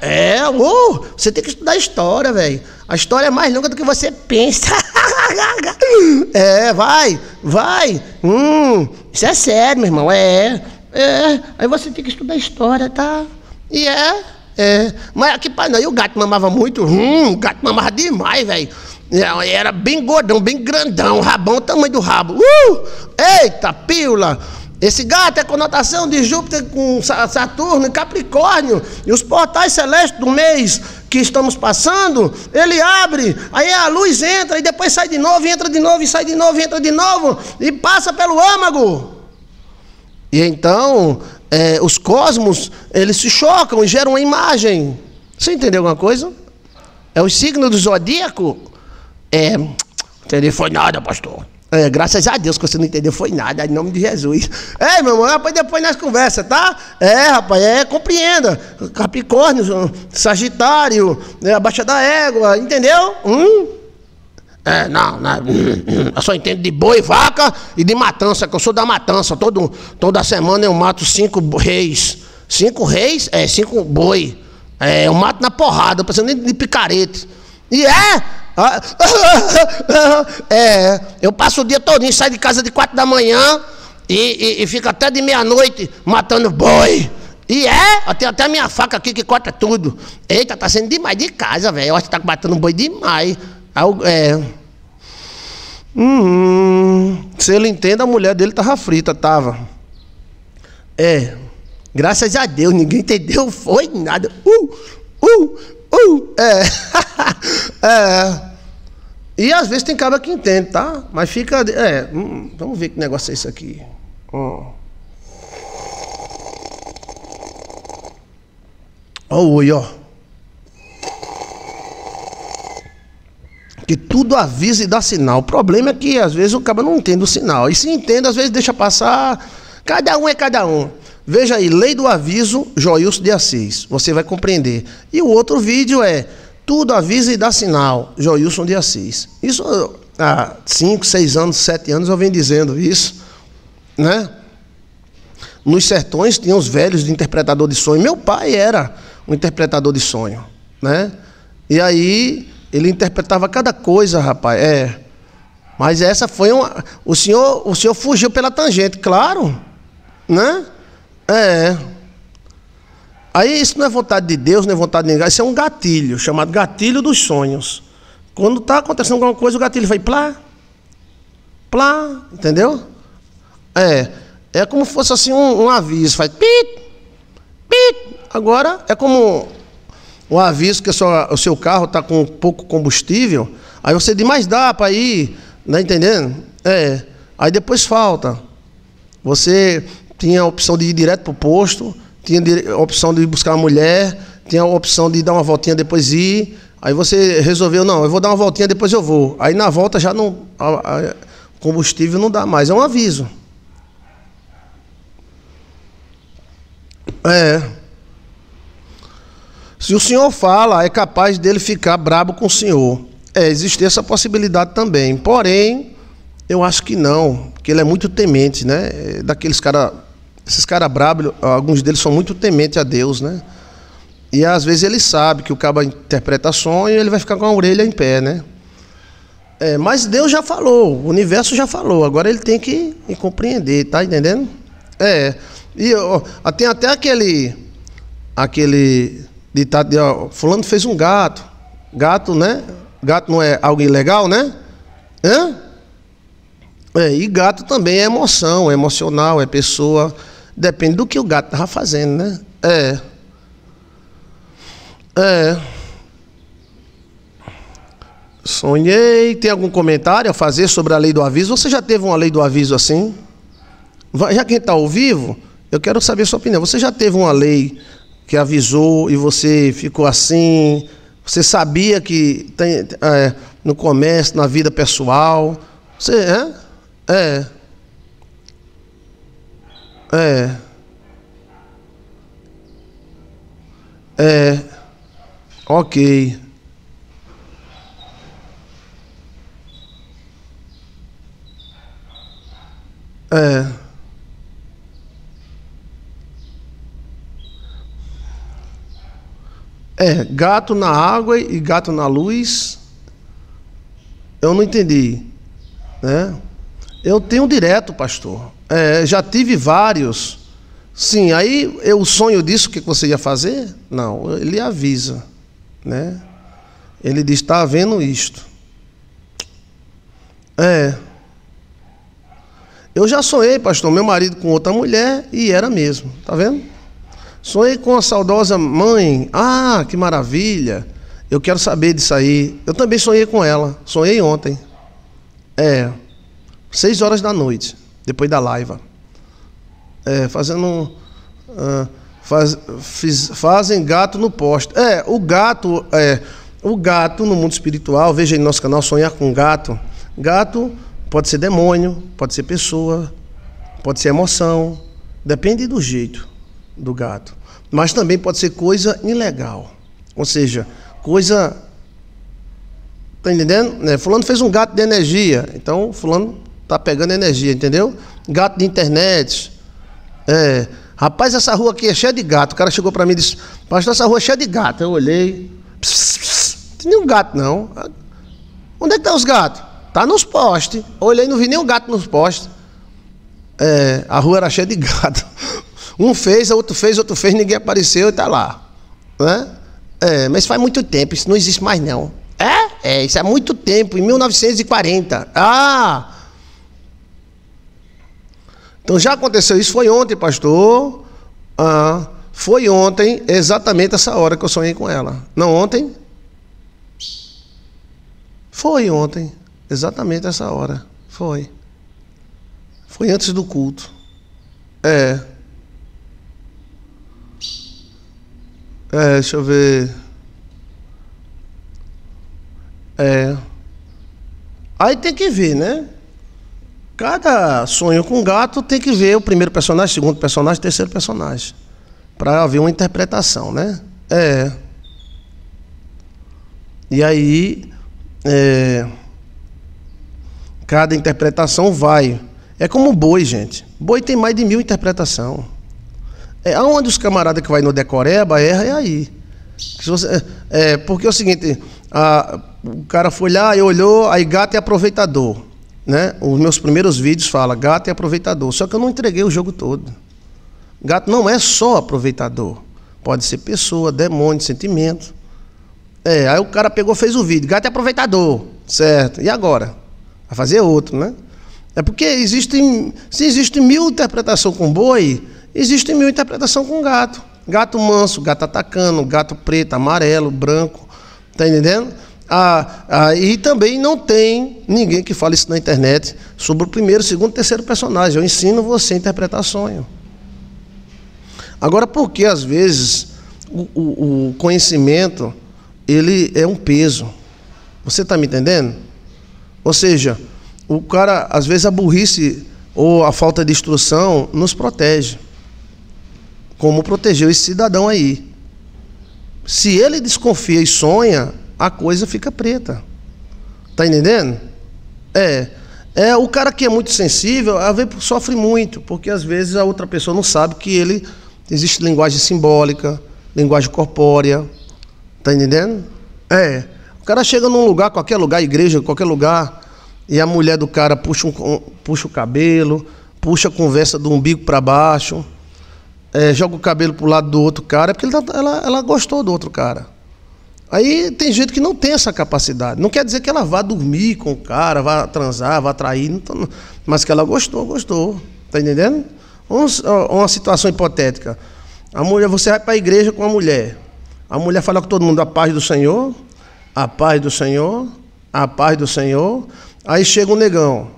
A: é, é, uh, você tem que estudar história, velho. A história é mais longa do que você pensa. é, vai, vai. Hum, isso é sério, meu irmão. É, é. Aí você tem que estudar história, tá? E é, é. Mas aqui para não, e o gato mamava muito. Hum, o gato mamava demais, velho. É, era bem gordão, bem grandão, rabão, o tamanho do rabo. Uh! Eita, pílula! Esse gato é conotação de Júpiter com Saturno e Capricórnio. E os portais celestes do mês que estamos passando, ele abre, aí a luz entra e depois sai de novo, entra de novo, e sai de novo, entra de novo, e passa pelo âmago. E então, é, os cosmos, eles se chocam e geram uma imagem. Você entendeu alguma coisa? É o signo do zodíaco? É, entendi, foi nada, pastor. É, graças a Deus que você não entendeu foi nada, em nome de Jesus. É, meu irmão, rapaz, depois nós conversa, tá? É, rapaz, é, compreenda. Capricórnio, Sagitário, é, Baixa da égua, entendeu? Hum? É, não, não, é, hum, hum. eu só entendo de boi, vaca e de matança, que eu sou da matança. Todo, toda semana eu mato cinco reis. Cinco reis? É, cinco boi. É, eu mato na porrada, não precisa nem de picarete. E é, ah, é, eu passo o dia todinho, saio de casa de quatro da manhã e, e, e fico até de meia-noite matando boi. E é, eu tenho até minha faca aqui que corta tudo. Eita, tá sendo demais de casa, velho. Eu acho que tá batendo boi demais. É. Hum, se ele entende, a mulher dele tava frita, tava. É. Graças a Deus, ninguém entendeu, foi nada. Uh, uh, uh, é. É, é. E às vezes tem cabra que entende, tá? Mas fica. É, hum, vamos ver que negócio é isso aqui. Hum. Ó. o oi, ó. Que tudo avisa e dá sinal. O problema é que às vezes o cabra não entende o sinal. E se entende, às vezes deixa passar. Cada um é cada um. Veja aí, Lei do Aviso, Joilson de Assis. Você vai compreender. E o outro vídeo é tudo avisa e dá sinal. Joilson de Assis. Isso há 5, 6 anos, 7 anos eu venho dizendo isso. Né? Nos sertões tinham os velhos de interpretador de sonho. Meu pai era um interpretador de sonho. Né? E aí ele interpretava cada coisa, rapaz. É. Mas essa foi uma. O senhor, o senhor fugiu pela tangente, claro. Né? É. Aí isso não é vontade de Deus, não é vontade de ninguém, isso é um gatilho, chamado gatilho dos sonhos. Quando está acontecendo alguma coisa, o gatilho vai plá, plá, entendeu? É, é como se fosse assim um, um aviso, faz pit, pit. Agora é como um aviso que só o seu carro está com pouco combustível, aí você diz, mais dá para ir, não é entendendo? É, aí depois falta. Você tinha a opção de ir direto para o posto, tinha a opção de buscar uma mulher, tinha a opção de dar uma voltinha depois ir. Aí você resolveu, não, eu vou dar uma voltinha, depois eu vou. Aí na volta já não. A, a, combustível não dá mais, é um aviso. É. Se o senhor fala, é capaz dele ficar brabo com o senhor. É, existe essa possibilidade também. Porém, eu acho que não, porque ele é muito temente, né? É daqueles caras esses caras brabos, alguns deles são muito tementes a Deus, né? E às vezes ele sabe que o cabo interpreta sonho e ele vai ficar com a orelha em pé, né? É, mas Deus já falou, o universo já falou, agora ele tem que compreender, tá entendendo? É. E ó, tem até aquele aquele ditado de ó, fulano fez um gato. Gato, né? Gato não é algo ilegal, né? Hã? É, e gato também é emoção, é emocional, é pessoa Depende do que o gato estava fazendo, né? É. É. Sonhei. Tem algum comentário a fazer sobre a lei do aviso? Você já teve uma lei do aviso assim? Já quem está ao vivo, eu quero saber a sua opinião. Você já teve uma lei que avisou e você ficou assim? Você sabia que tem é, no comércio, na vida pessoal? Você é? É. É. É. Ok. É. É, gato na água e gato na luz. Eu não entendi, né? Eu tenho direto, pastor. É, já tive vários. Sim, aí eu sonho disso, o que você ia fazer? Não, ele avisa. Né? Ele diz, está havendo isto. É. Eu já sonhei, pastor, meu marido com outra mulher e era mesmo, tá vendo? Sonhei com a saudosa mãe. Ah, que maravilha! Eu quero saber disso aí. Eu também sonhei com ela. Sonhei ontem. É. Seis horas da noite depois da live. É, fazendo. Uh, faz, fiz, fazem gato no posto. É, o gato. É, o gato no mundo espiritual, veja aí no nosso canal Sonhar com Gato. Gato pode ser demônio, pode ser pessoa, pode ser emoção. Depende do jeito do gato. Mas também pode ser coisa ilegal. Ou seja, coisa. Tá entendendo? É, fulano fez um gato de energia. Então, Fulano Tá pegando energia, entendeu? Gato de internet. É. Rapaz, essa rua aqui é cheia de gato. O cara chegou para mim e disse: Pastor, essa rua é cheia de gato. Eu olhei. Pss, pss, não tem nenhum gato, não. Onde é que estão tá os gatos? Tá nos postes. Olhei, não vi nenhum gato nos postes. É, a rua era cheia de gato. Um fez, outro fez, outro fez, ninguém apareceu e tá lá. Né? É, mas faz muito tempo, isso não existe mais não. É? É, isso é muito tempo, em 1940. Ah! Então já aconteceu isso, foi ontem, pastor. Ah, foi ontem, exatamente essa hora que eu sonhei com ela. Não ontem? Foi ontem, exatamente essa hora. Foi. Foi antes do culto. É. É, deixa eu ver. É. Aí tem que ver, né? Cada sonho com gato tem que ver o primeiro personagem, segundo personagem, terceiro personagem. Para haver uma interpretação, né? É. E aí. É, cada interpretação vai. É como boi, gente. Boi tem mais de mil interpretações. É, aonde os camaradas que vai no decoreba erra é aí. Se você, é, é, porque é o seguinte, a, o cara foi lá e olhou, aí gato é aproveitador. Né? Os meus primeiros vídeos falam gato é aproveitador, só que eu não entreguei o jogo todo. Gato não é só aproveitador, pode ser pessoa, demônio, sentimento. É, aí o cara pegou, fez o vídeo, gato é aproveitador, certo? E agora? Vai fazer outro, né? É porque existem, se existe mil interpretação com boi, existe mil interpretação com gato. Gato manso, gato atacando, gato preto, amarelo, branco, tá entendendo? Ah, ah, e também não tem ninguém que fale isso na internet sobre o primeiro, segundo, terceiro personagem. Eu ensino você a interpretar sonho. Agora, por que às vezes o, o, o conhecimento ele é um peso? Você está me entendendo? Ou seja, o cara, às vezes a burrice ou a falta de instrução nos protege. Como protegeu esse cidadão aí. Se ele desconfia e sonha, a coisa fica preta. Tá entendendo? É. É, o cara que é muito sensível, a ver sofre muito, porque às vezes a outra pessoa não sabe que ele existe linguagem simbólica, linguagem corpórea. Tá entendendo? É. O cara chega num lugar, qualquer lugar, igreja, qualquer lugar, e a mulher do cara puxa, um, puxa o cabelo, puxa a conversa do umbigo para baixo, é, joga o cabelo pro lado do outro cara, é porque tá, ela, ela gostou do outro cara. Aí tem gente que não tem essa capacidade. Não quer dizer que ela vá dormir com o cara, vá transar, vá trair, não, mas que ela gostou, gostou. Está entendendo? Uma, uma situação hipotética. A mulher, você vai para a igreja com a mulher. A mulher fala com todo mundo a paz do Senhor, a paz do Senhor, a paz do Senhor. Aí chega um negão.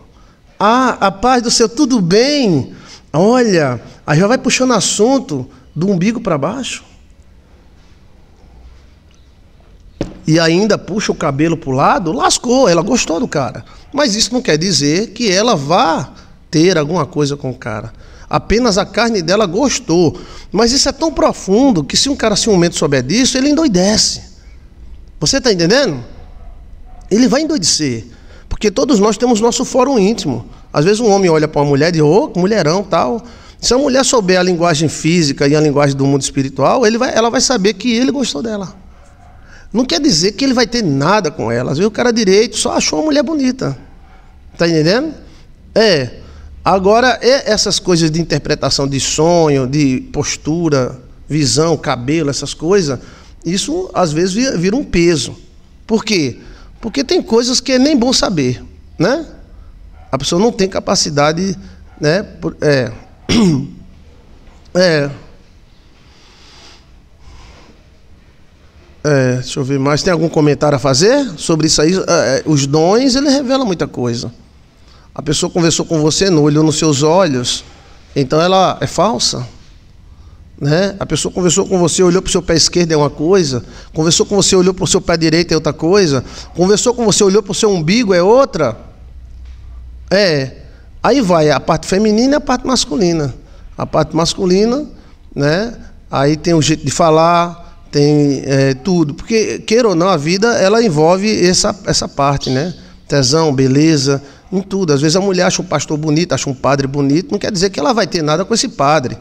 A: Ah, a paz do Senhor, tudo bem? Olha, aí já vai puxando assunto do umbigo para baixo. e ainda puxa o cabelo para o lado, lascou, ela gostou do cara. Mas isso não quer dizer que ela vá ter alguma coisa com o cara. Apenas a carne dela gostou. Mas isso é tão profundo que se um cara ciumento souber disso, ele endoidece. Você está entendendo? Ele vai endoidecer. Porque todos nós temos nosso fórum íntimo. Às vezes um homem olha para uma mulher e diz, ô, oh, mulherão, tal. Se a mulher souber a linguagem física e a linguagem do mundo espiritual, vai, ela vai saber que ele gostou dela não quer dizer que ele vai ter nada com ela. Às vezes o cara direito só achou uma mulher bonita. Tá entendendo? É. Agora, essas coisas de interpretação de sonho, de postura, visão, cabelo, essas coisas, isso às vezes vira um peso. Por quê? Porque tem coisas que é nem bom saber, né? A pessoa não tem capacidade, né? É. É. É, deixa eu ver mais. Tem algum comentário a fazer sobre isso aí? É, é, os dons, ele revela muita coisa. A pessoa conversou com você, não olhou nos seus olhos, então ela é falsa. Né? A pessoa conversou com você, olhou para o seu pé esquerdo, é uma coisa. Conversou com você, olhou para o seu pé direito, é outra coisa. Conversou com você, olhou para o seu umbigo, é outra. É. Aí vai a parte feminina e a parte masculina. A parte masculina, né? Aí tem o jeito de falar, tem é, tudo. Porque, queira ou não, a vida ela envolve essa, essa parte, né? Tesão, beleza, em tudo. Às vezes a mulher acha um pastor bonito, acha um padre bonito, não quer dizer que ela vai ter nada com esse padre.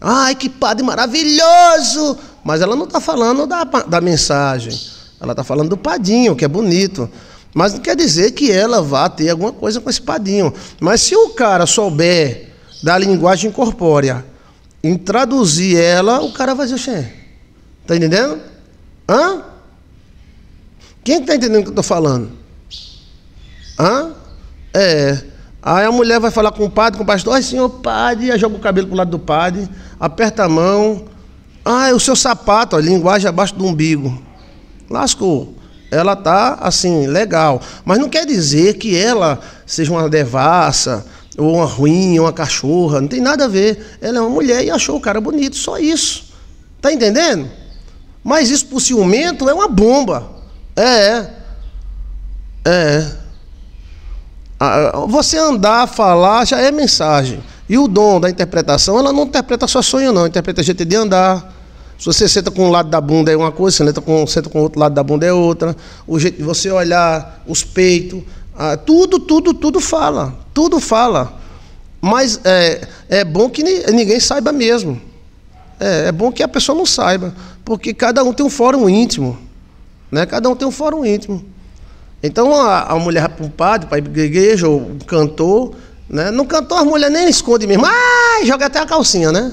A: Ai, que padre maravilhoso! Mas ela não está falando da, da mensagem. Ela está falando do padinho, que é bonito. Mas não quer dizer que ela vá ter alguma coisa com esse padinho. Mas se o cara souber da linguagem corpórea, em traduzir ela, o cara vai dizer, Está entendendo? Hã? Quem está entendendo o que eu estou falando? Hã? É. Aí a mulher vai falar com o padre, com o pastor, ai senhor, padre, aí joga o cabelo para o lado do padre, aperta a mão, ah, é o seu sapato, a linguagem abaixo do umbigo. Lascou. Ela tá assim, legal. Mas não quer dizer que ela seja uma devassa, ou uma ruim, ou uma cachorra. Não tem nada a ver. Ela é uma mulher e achou o cara bonito, só isso. Tá entendendo? Mas isso para o ciumento é uma bomba. É. É. é. Você andar, falar, já é mensagem. E o dom da interpretação, ela não interpreta só sonho, não. Interpreta gente de andar. Se você senta com um lado da bunda é uma coisa, você senta com, senta com o outro lado da bunda é outra. O jeito de você olhar, os peitos. Ah, tudo, tudo, tudo fala. Tudo fala. Mas é, é bom que ninguém saiba mesmo. É, é bom que a pessoa não saiba porque cada um tem um fórum íntimo. Né? Cada um tem um fórum íntimo. Então a, a mulher para um padre, para a igreja, ou um cantor, né? No cantor a mulher nem esconde mesmo. Ah, joga até a calcinha, né?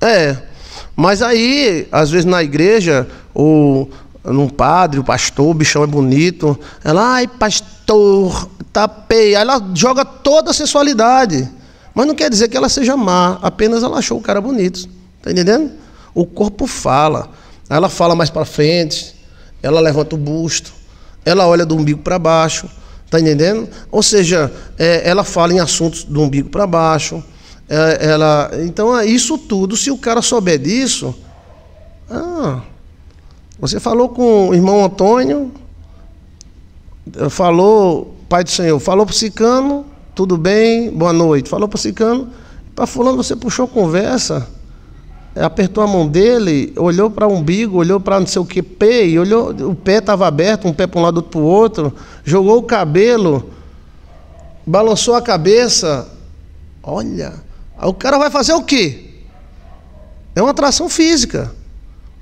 A: É. Mas aí, às vezes na igreja, ou num padre, o pastor, o bichão é bonito. Ela, ai, pastor, tapei. Aí ela joga toda a sensualidade. Mas não quer dizer que ela seja má, apenas ela achou o cara bonito. Tá entendendo? O corpo fala ela fala mais para frente, ela levanta o busto, ela olha do umbigo para baixo, tá entendendo? Ou seja, é, ela fala em assuntos do umbigo para baixo, é, ela, então é isso tudo, se o cara souber disso, ah, você falou com o irmão Antônio, falou, Pai do Senhor, falou para o Cicano, tudo bem, boa noite, falou para o Cicano, para fulano você puxou conversa, apertou a mão dele, olhou para o umbigo, olhou para não sei o que, pé, e olhou, o pé estava aberto, um pé para um lado, outro para o outro, jogou o cabelo, balançou a cabeça. Olha, o cara vai fazer o quê? É uma atração física.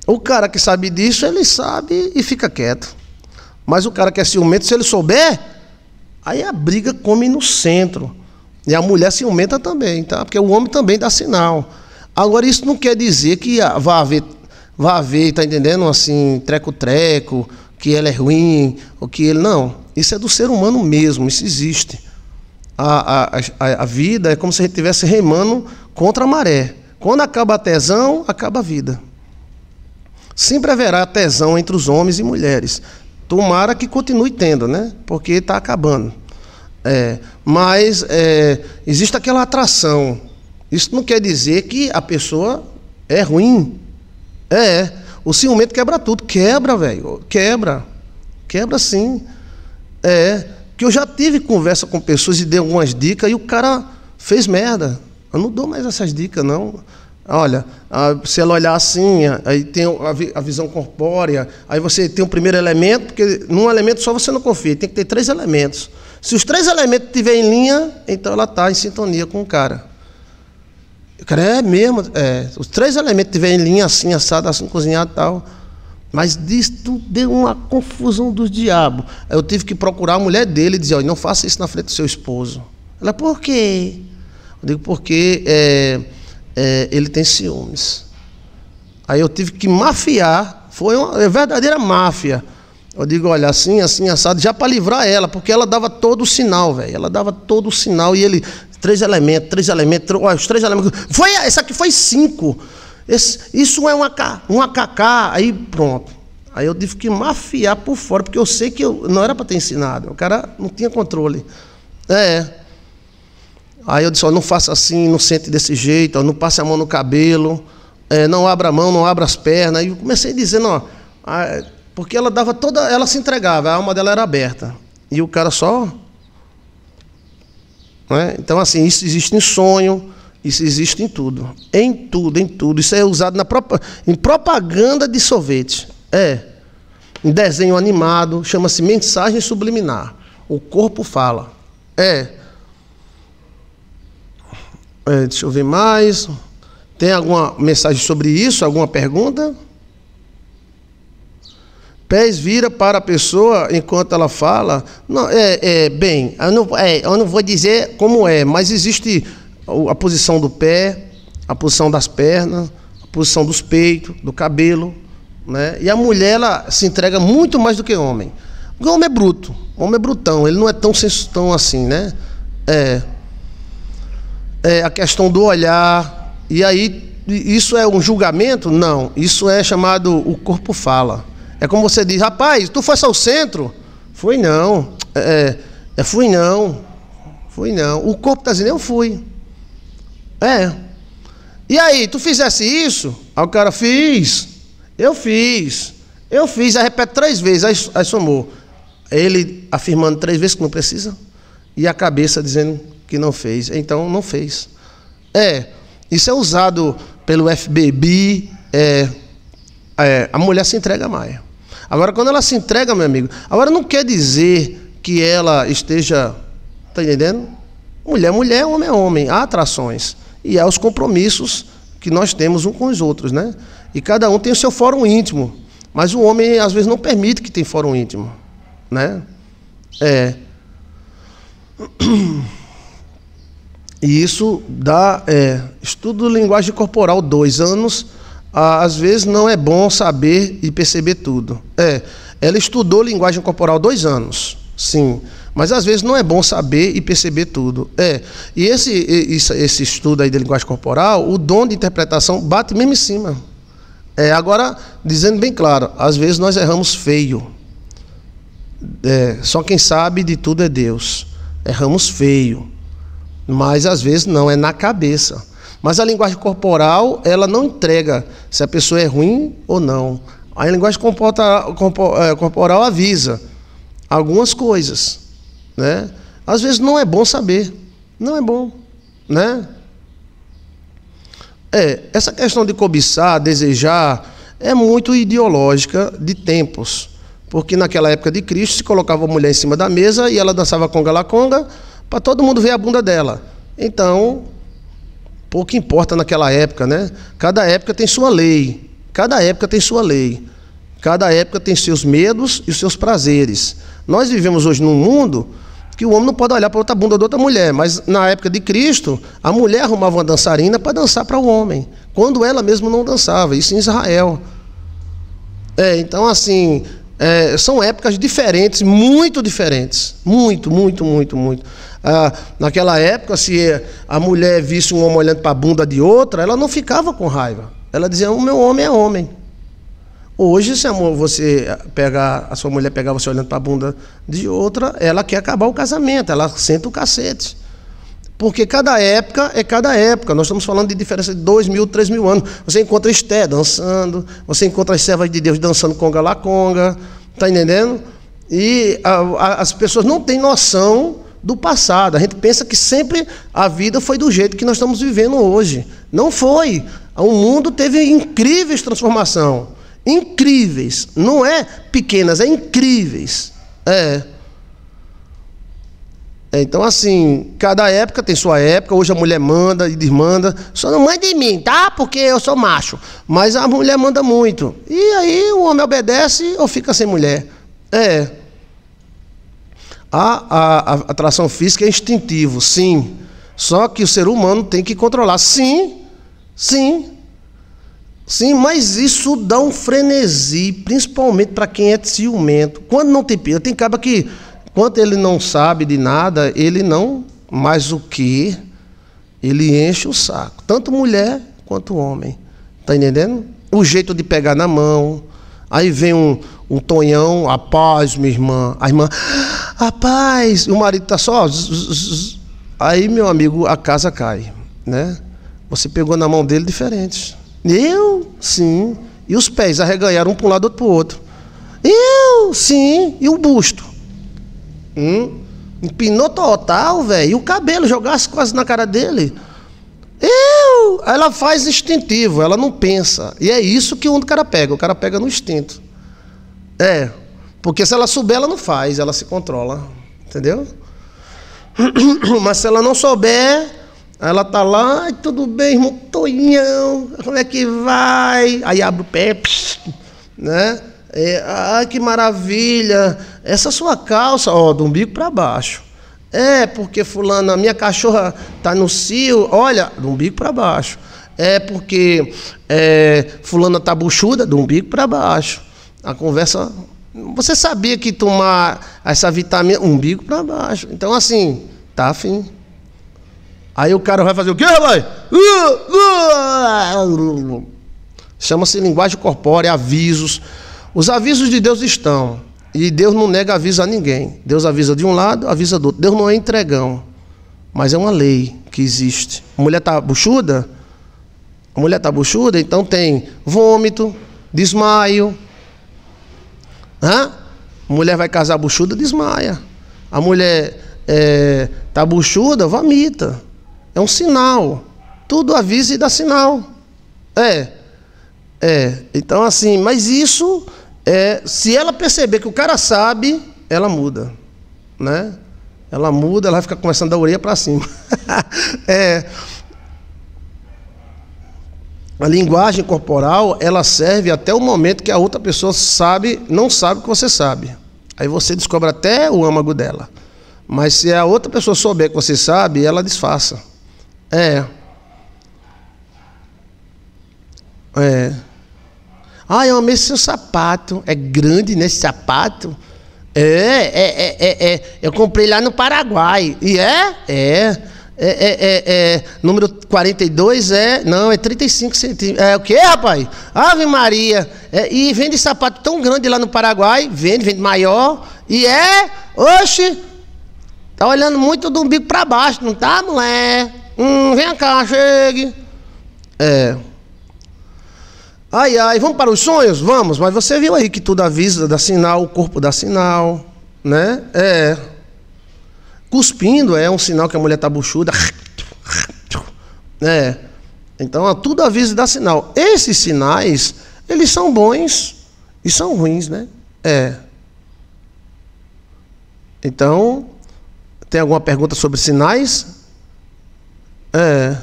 A: O cara que sabe disso, ele sabe e fica quieto. Mas o cara que é ciumento, se ele souber, aí a briga come no centro. E a mulher ciumenta também, tá? Porque o homem também dá sinal. Agora, isso não quer dizer que vai haver, vai haver, tá entendendo? Assim, treco-treco, que ela é ruim, ou que ele. Não. Isso é do ser humano mesmo, isso existe. A, a, a, a vida é como se a gente estivesse remando contra a maré. Quando acaba a tesão, acaba a vida. Sempre haverá tesão entre os homens e mulheres. Tomara que continue tendo, né? Porque está acabando. É, mas é, existe aquela atração isso não quer dizer que a pessoa é ruim. É, é. O ciumento quebra tudo. Quebra, velho. Quebra. Quebra sim. É. Que eu já tive conversa com pessoas e dei algumas dicas e o cara fez merda. Eu não dou mais essas dicas, não. Olha, se ela olhar assim, aí tem a visão corpórea, aí você tem o primeiro elemento, porque num elemento só você não confia, tem que ter três elementos. Se os três elementos estiverem em linha, então ela está em sintonia com o cara. É mesmo, é, os três elementos tiverem em linha assim, assado, assim, cozinhado e tal. Mas disso tudo deu uma confusão do diabo. Eu tive que procurar a mulher dele e dizer, olha, não faça isso na frente do seu esposo. Ela, por quê? Eu digo, porque é, é, ele tem ciúmes. Aí eu tive que mafiar, foi uma é verdadeira máfia. Eu digo, olha, assim, assim, assado, já para livrar ela, porque ela dava todo o sinal, velho. Ela dava todo o sinal e ele Três elementos, três elementos, os três elementos. Foi, essa aqui foi cinco. Esse, isso é ak um akk Aí pronto. Aí eu tive que mafiar por fora, porque eu sei que eu não era para ter ensinado. O cara não tinha controle. É. Aí eu disse, ó, não faça assim, não sente desse jeito, ó, não passe a mão no cabelo, é, não abra a mão, não abra as pernas. E eu comecei dizendo, ó, a, porque ela dava toda, ela se entregava, a alma dela era aberta. E o cara só é? Então, assim, isso existe em sonho, isso existe em tudo. Em tudo, em tudo. Isso é usado na prop... em propaganda de sorvete. É. Em desenho animado, chama-se mensagem subliminar. O corpo fala. É. é. Deixa eu ver mais. Tem alguma mensagem sobre isso? Alguma pergunta? pés vira para a pessoa enquanto ela fala. Não, é, é bem, eu não, é, eu não vou dizer como é, mas existe a posição do pé, a posição das pernas, a posição dos peitos, do cabelo. Né? E a mulher ela se entrega muito mais do que homem. O homem é bruto, o homem é brutão, ele não é tão sensutão assim, né? É, é a questão do olhar. E aí, isso é um julgamento? Não, isso é chamado o corpo fala. É como você diz, rapaz, tu foi ao centro? Fui não. É, é, é, fui não. Fui não. O corpo está dizendo, eu fui. É. E aí, tu fizesse isso? Aí ah, o cara, fiz. Eu fiz. Eu fiz. Aí repete três vezes. Aí, aí somou. Ele afirmando três vezes que não precisa. E a cabeça dizendo que não fez. Então, não fez. É. Isso é usado pelo FBB. É, é, a mulher se entrega Maia. Agora, quando ela se entrega, meu amigo, agora não quer dizer que ela esteja. Está entendendo? Mulher é mulher, homem é homem. Há atrações. E há os compromissos que nós temos um com os outros, né? E cada um tem o seu fórum íntimo. Mas o homem, às vezes, não permite que tenha fórum íntimo, né? É. E isso dá é, estudo de linguagem corporal, dois anos, às vezes não é bom saber e perceber tudo. É, ela estudou linguagem corporal dois anos, sim, mas às vezes não é bom saber e perceber tudo. É, e esse, esse, esse estudo aí de linguagem corporal, o dom de interpretação bate mesmo em cima. É, agora, dizendo bem claro, às vezes nós erramos feio. É, só quem sabe de tudo é Deus. Erramos feio. Mas às vezes não, é na cabeça. Mas a linguagem corporal, ela não entrega se a pessoa é ruim ou não. A linguagem comporta, eh, corporal avisa algumas coisas, né? Às vezes não é bom saber, não é bom, né? É, essa questão de cobiçar, desejar, é muito ideológica de tempos. Porque naquela época de Cristo se colocava a mulher em cima da mesa e ela dançava conga la conga para todo mundo ver a bunda dela. Então, Pouco importa naquela época, né? Cada época tem sua lei. Cada época tem sua lei. Cada época tem seus medos e seus prazeres. Nós vivemos hoje num mundo que o homem não pode olhar para outra bunda de outra mulher, mas na época de Cristo, a mulher arrumava uma dançarina para dançar para o homem, quando ela mesma não dançava, isso em Israel. É, então assim, é, são épocas diferentes, muito diferentes. Muito, muito, muito, muito. Ah, naquela época, se a mulher visse um homem olhando para a bunda de outra, ela não ficava com raiva. Ela dizia: O meu homem é homem. Hoje, se amor, você pegar, a sua mulher pegar você olhando para a bunda de outra, ela quer acabar o casamento, ela senta o cacete. Porque cada época é cada época. Nós estamos falando de diferença de dois mil, três mil anos. Você encontra Esté dançando, você encontra as servas de Deus dançando conga lá conga, está entendendo? E a, a, as pessoas não têm noção do passado. A gente pensa que sempre a vida foi do jeito que nós estamos vivendo hoje. Não foi. O mundo teve incríveis transformações. Incríveis. Não é pequenas, é incríveis. É. É, então, assim, cada época tem sua época. Hoje a mulher manda e desmanda. Só não manda em mim, tá? Porque eu sou macho. Mas a mulher manda muito. E aí o homem obedece ou fica sem mulher. É. A, a, a atração física é instintivo, sim. Só que o ser humano tem que controlar. Sim, sim. Sim, mas isso dá um frenesi, principalmente para quem é ciumento. Quando não tem pena, tem cara que Quanto ele não sabe de nada, ele não, mais o que, ele enche o saco. Tanto mulher quanto homem. Está entendendo? O jeito de pegar na mão. Aí vem um, um tonhão, a paz, minha irmã. A irmã, a paz. E o marido está só. Zzz, zzz. Aí, meu amigo, a casa cai. Né? Você pegou na mão dele diferente. Eu? Sim. E os pés arreganharam um para um lado, outro para o outro. Eu? Sim. E o busto? Hum? Empinou total, velho. E o cabelo, jogasse quase na cara dele. Eu! Ela faz instintivo, ela não pensa. E é isso que o cara pega. O cara pega no instinto. É. Porque se ela souber, ela não faz, ela se controla. Entendeu? Mas se ela não souber, ela tá lá, tudo bem, irmão Tonhão, como é que vai? Aí abre o pé, né? É, ah, que maravilha! Essa sua calça, ó, do umbigo para baixo. É, porque fulano, a minha cachorra tá no cio, olha, do umbigo para baixo. É porque é, fulana tá buchuda, do umbigo para baixo. A conversa. Você sabia que tomar essa vitamina, umbigo para baixo. Então, assim, tá afim. Aí o cara vai fazer o quê, rapaz? Uh, uh, uh, Chama-se linguagem corpórea, avisos os avisos de Deus estão. E Deus não nega aviso a ninguém. Deus avisa de um lado, avisa do outro. Deus não é entregão, mas é uma lei que existe. A mulher está buchuda? A mulher está buchuda, então tem vômito, desmaio. Hã? A mulher vai casar buchuda, desmaia. A mulher está é, tá buchuda, vomita. É um sinal. Tudo avisa e dá sinal. É. É. Então, assim, mas isso é, se ela perceber que o cara sabe, ela muda, né? Ela muda, ela vai ficar começando da orelha para cima. é, a linguagem corporal, ela serve até o momento que a outra pessoa sabe, não sabe o que você sabe. Aí você descobre até o âmago dela. Mas se a outra pessoa souber que você sabe, ela disfarça. É. É. Ah, eu é amei seu sapato. É grande nesse né, sapato. É, é, é, é, é, Eu comprei lá no Paraguai. E é? É. É, é, é número 42 é. Não, é 35 centímetros. É o quê, rapaz? Ave Maria. e vende sapato tão grande lá no Paraguai. Vende, vende maior. E é. Oxe! Tá olhando muito do umbigo para baixo, não tá, mulher? Hum, vem cá, chegue. É. Ai, ai, vamos para os sonhos? Vamos, mas você viu aí que tudo avisa, dá sinal, o corpo dá sinal, né? É. Cuspindo é um sinal que a mulher tá buchuda. É. Então, tudo avisa e dá sinal. Esses sinais, eles são bons e são ruins, né? É. Então, tem alguma pergunta sobre sinais? É.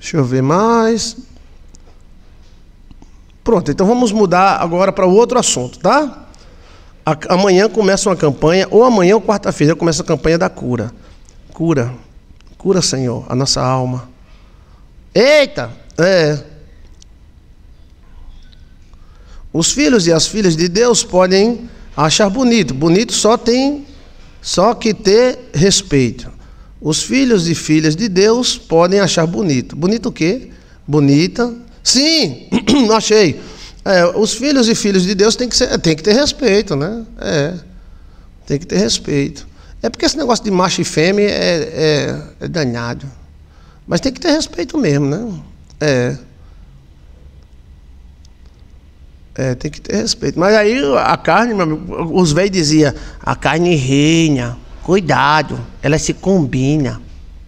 A: Deixa eu ver mais. Pronto, então vamos mudar agora para outro assunto, tá? Amanhã começa uma campanha, ou amanhã ou quarta-feira começa a campanha da cura. Cura. Cura, Senhor, a nossa alma. Eita! É. Os filhos e as filhas de Deus podem achar bonito. Bonito só tem só que ter respeito. Os filhos e filhas de Deus podem achar bonito. Bonito o quê? Bonita. Sim, achei. É, os filhos e filhas de Deus têm que, ser, que ter respeito, né? É. Tem que ter respeito. É porque esse negócio de macho e fêmea é, é, é danado. Mas tem que ter respeito mesmo, né? É. É, tem que ter respeito. Mas aí a carne, os velhos diziam, a carne reina. Cuidado, ela se combina.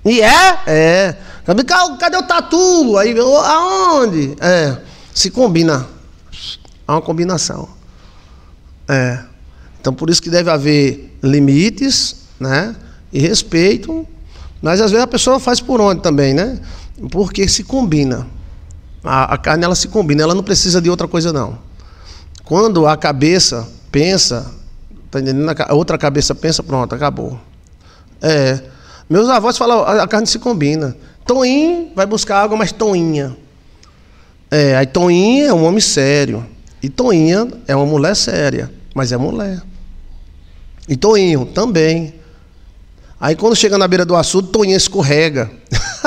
A: E é? É. Cadê o tatu? Aí, aonde? É. Se combina. Há é uma combinação. É. Então, por isso que deve haver limites, né? E respeito. Mas às vezes a pessoa faz por onde também, né? Porque se combina. A, a carne ela se combina, ela não precisa de outra coisa não. Quando a cabeça pensa, Tá entendendo? A outra cabeça pensa, pronto, acabou. É. Meus avós falam, a carne se combina. Toim vai buscar água, mas Toinha. É, aí Toinha é um homem sério. E Toinha é uma mulher séria, mas é mulher. E Toinho também. Aí quando chega na beira do açude, Toinha escorrega.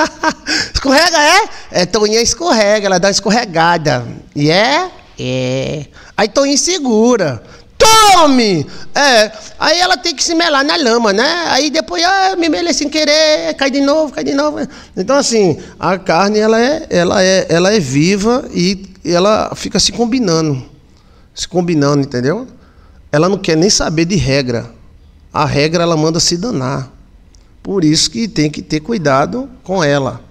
A: escorrega, é? É, Toinha escorrega, ela dá uma escorregada. E é? É. Aí Toinho segura. Tome! É, aí ela tem que se melar na lama, né? Aí depois, ah, me melei sem querer, cai de novo, cai de novo. Então, assim, a carne, ela é, ela é, ela é viva e ela fica se combinando. Se combinando, entendeu? Ela não quer nem saber de regra. A regra, ela manda se danar. Por isso que tem que ter cuidado com ela.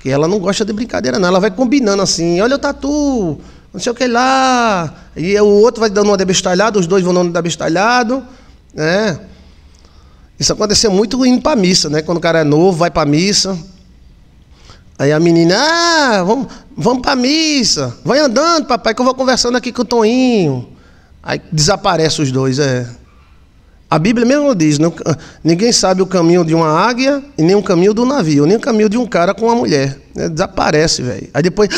A: Que ela não gosta de brincadeira, não. Ela vai combinando assim, olha o tatu não sei o que lá. E o outro vai dando uma debestalhada, os dois vão dando um debestalhado, né? Isso aconteceu muito indo para missa, né? Quando o cara é novo, vai para missa. Aí a menina, ah, vamos, vamos para missa. Vai andando, papai, que eu vou conversando aqui com o Toninho. Aí desaparece os dois, é. A Bíblia mesmo diz, não, ninguém sabe o caminho de uma águia e nem o caminho do navio, nem o caminho de um cara com uma mulher. Né? Desaparece, velho. Aí depois,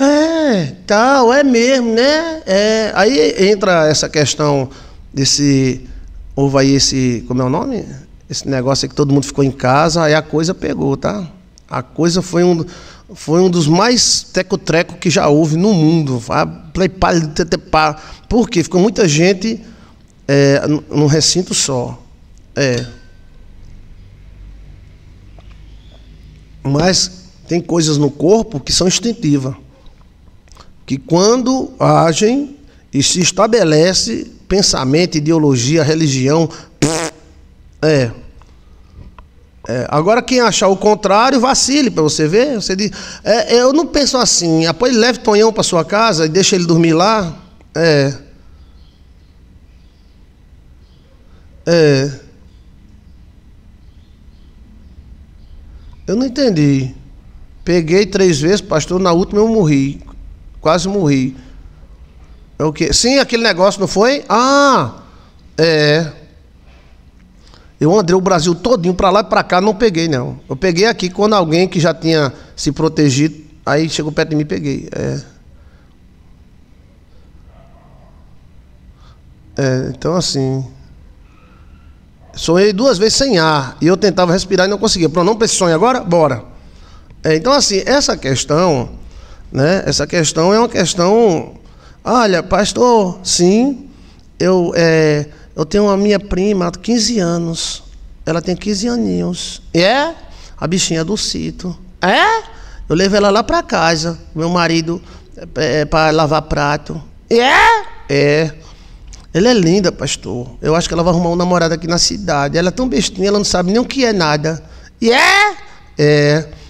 A: ah, é, é, tal, é mesmo, né? É. Aí entra essa questão desse. Houve aí esse. Como é o nome? Esse negócio aí que todo mundo ficou em casa, aí a coisa pegou, tá? A coisa foi um, foi um dos mais teco-treco que já houve no mundo. Por quê? Ficou muita gente é, num recinto só. É. Mas tem coisas no corpo que são instintivas que quando agem e se estabelece pensamento, ideologia, religião, é. é. Agora quem achar o contrário, vacile para você ver. Você diz, é, eu não penso assim. apoie, leve Tonhão para sua casa e deixa ele dormir lá. É. É. Eu não entendi. Peguei três vezes, pastor, na última eu morri. Quase morri. É o quê? Sim, aquele negócio não foi? Ah, é. Eu andei o Brasil todinho para lá e para cá, não peguei não. Eu peguei aqui quando alguém que já tinha se protegido, aí chegou perto de mim e peguei. É. é. então assim. Sonhei duas vezes sem ar e eu tentava respirar e não conseguia. Pronto, não para esse sonho agora? Bora. É, então assim, essa questão né? Essa questão é uma questão. Olha, pastor, sim, eu, é, eu tenho uma minha prima, 15 anos. Ela tem 15 aninhos. É? A bichinha do cito. É? Eu levo ela lá para casa, meu marido, é, é para lavar prato. É? É. Ela é linda, pastor. Eu acho que ela vai arrumar um namorado aqui na cidade. Ela é tão bestinha, ela não sabe nem o que é nada. E yeah? é? É.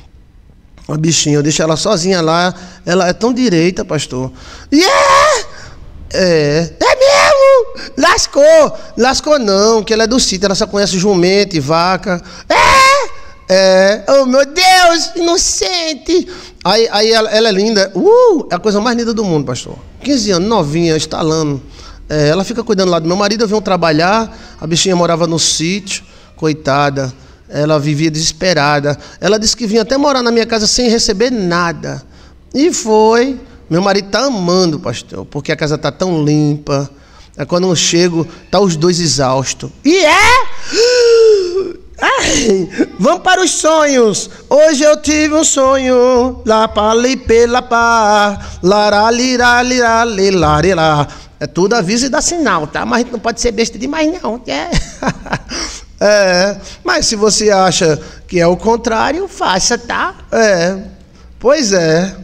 A: Uma bichinha, eu deixo ela sozinha lá. Ela é tão direita, pastor. Yeah! É! é, é mesmo? Lascou! Lascou não, que ela é do sítio, ela só conhece jumento e vaca. É! É, oh meu Deus, inocente! Aí, aí ela, ela é linda, uh, é a coisa mais linda do mundo, pastor. 15 anos, novinha, estalando. É, ela fica cuidando lá do meu marido, eu venho trabalhar, a bichinha morava no sítio, coitada ela vivia desesperada. Ela disse que vinha até morar na minha casa sem receber nada. E foi. Meu marido está amando, pastor, porque a casa está tão limpa. Aí é quando eu chego, tá os dois exaustos. E é? Ai, vamos para os sonhos. Hoje eu tive um sonho. Lá palipê, lá pá. Laralirá, lirá, lirá, lirá. É tudo aviso e dá sinal, tá? Mas não pode ser besta demais, não. É. É, mas se você acha que é o contrário, faça, tá? É, pois é.